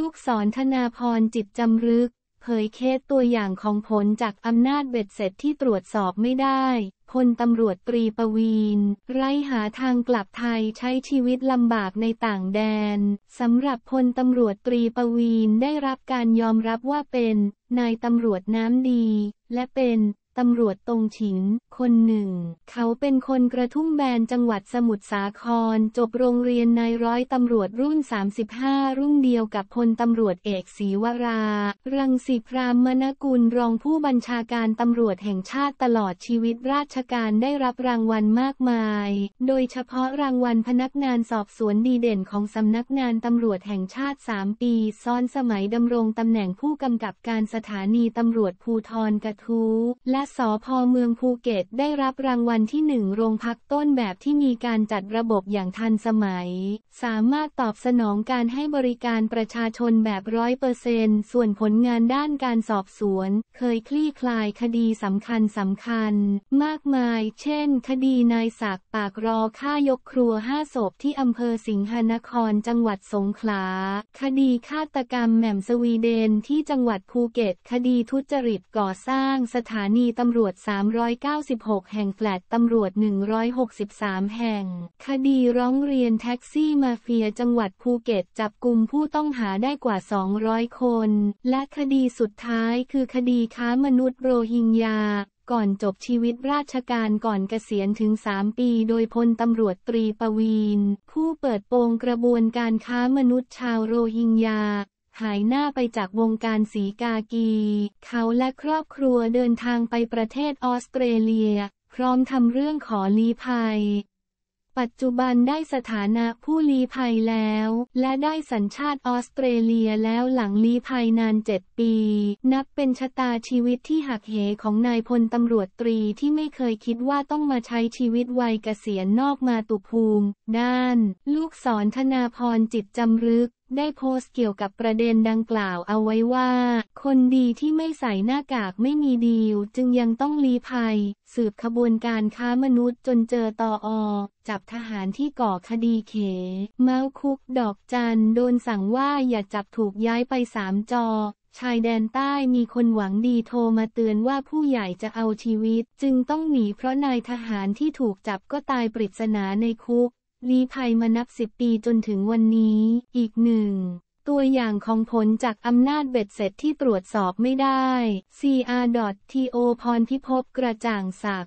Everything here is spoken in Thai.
ลูกศรธนาพรจิตจำรึก เผยเคสตัวอย่างของผลจากอำนาจเบ็ดเสร็จที่ตรวจสอบไม่ได้ พลตำรวจตรีปวีนไร้หาทางกลับไทยใช้ชีวิตลำบากในต่างแดนสำหรับพลตำรวจตรีปวีนได้รับการยอมรับว่าเป็นนายตำรวจน้ำดี และเป็นตำรวจตรงฉินคนหนึ่ง เขาเป็นคนกระทุ่มแบนจังหวัดสมุทรสาคร จบโรงเรียนนายร้อยตำรวจรุ่น 35 รุ่นเดียวกับพลตำรวจเอกศรีวรา รังสิพรามมนกุลรองผู้บัญชาการตำรวจแห่งชาติตลอดชีวิตราชการได้รับรางวัลมากมาย โดยเฉพาะรางวัลพนักงานสอบสวนดีเด่นของสำนักงานตำรวจแห่งชาติ 3 ปี ซ้อนสมัยดำรงตำแหน่งผู้กำกับการสถานีตำรวจภูธรกระทู้และสพเมืองภูเก็ตได้รับรางวัลที่หนึ่งโรงพักต้นแบบที่มีการจัดระบบอย่างทันสมัย สามารถตอบสนองการให้บริการประชาชนแบบร้อยเปอร์เซนต์ส่วนผลงานด้านการสอบสวน เคยคลี่คลายคดีสำคัญสำคัญมากมาย เช่นคดีนายศักปากรอฆ่ายกครัวห้าศพที่อำเภอสิงหนครจังหวัดสงขลา คดีฆาตกรรมแหม่มสวีเดนที่จังหวัดภูเก็ต คดีทุจริตก่อสร้างสถานีตำรวจ 396 แห่ง แฟลตตำรวจ 163 แห่ง คดีร้องเรียนแท็กซี่มาเฟียจังหวัดภูเก็ตจับกลุ่มผู้ต้องหาได้กว่า 200 คน และคดีสุดท้ายคือคดีค้ามนุษย์โรฮิงญา ก่อนจบชีวิตราชการก่อนเกษียณถึง 3 ปีโดยพลตำรวจตรีปวีนผู้เปิดโปงกระบวนการค้ามนุษย์ชาวโรฮิงญาหายหน้าไปจากวงการสีกากี เขาและครอบครัวเดินทางไปประเทศออสเตรเลีย พร้อมทำเรื่องขอลี้ภัย ปัจจุบันได้สถานะผู้ลีภัยแล้ว และได้สัญชาติออสเตรเลียแล้วหลังลีภัยนานเจ็ปี นับเป็นชะตาชีวิตที่หักเหของนายพลตำรวจตรีที่ไม่เคยคิดว่าต้องมาใช้ชีวิตวัยเกษียณนอกมาตุภูมิ ด้านลูกศรธนาพรจิตจำรึกได้โพสต์เกี่ยวกับประเด็นดังกล่าวเอาไว้ว่า คนดีที่ไม่ใส่หน้ากากไม่มีดีลจึงยังต้องลีภัย สืบขบวนการค้ามนุษย์จนเจอตออจับทหารที่ก่อคดีเข เมาคุกดอกจันโดนสั่งว่าอย่าจับถูกย้ายไปสามจอ ชายแดนใต้มีคนหวังดีโทรมาเตือนว่าผู้ใหญ่จะเอาชีวิต จึงต้องหนีเพราะนายทหารที่ถูกจับก็ตายปริศนาในคุกลี้ภัยมานับสิบปีจนถึงวันนี้ อีกหนึ่ง ตัวอย่างของผลจากอำนาจเบ็ดเสร็จที่ตรวจสอบไม่ได้ cr.to พรพิภพกระจ่างศัก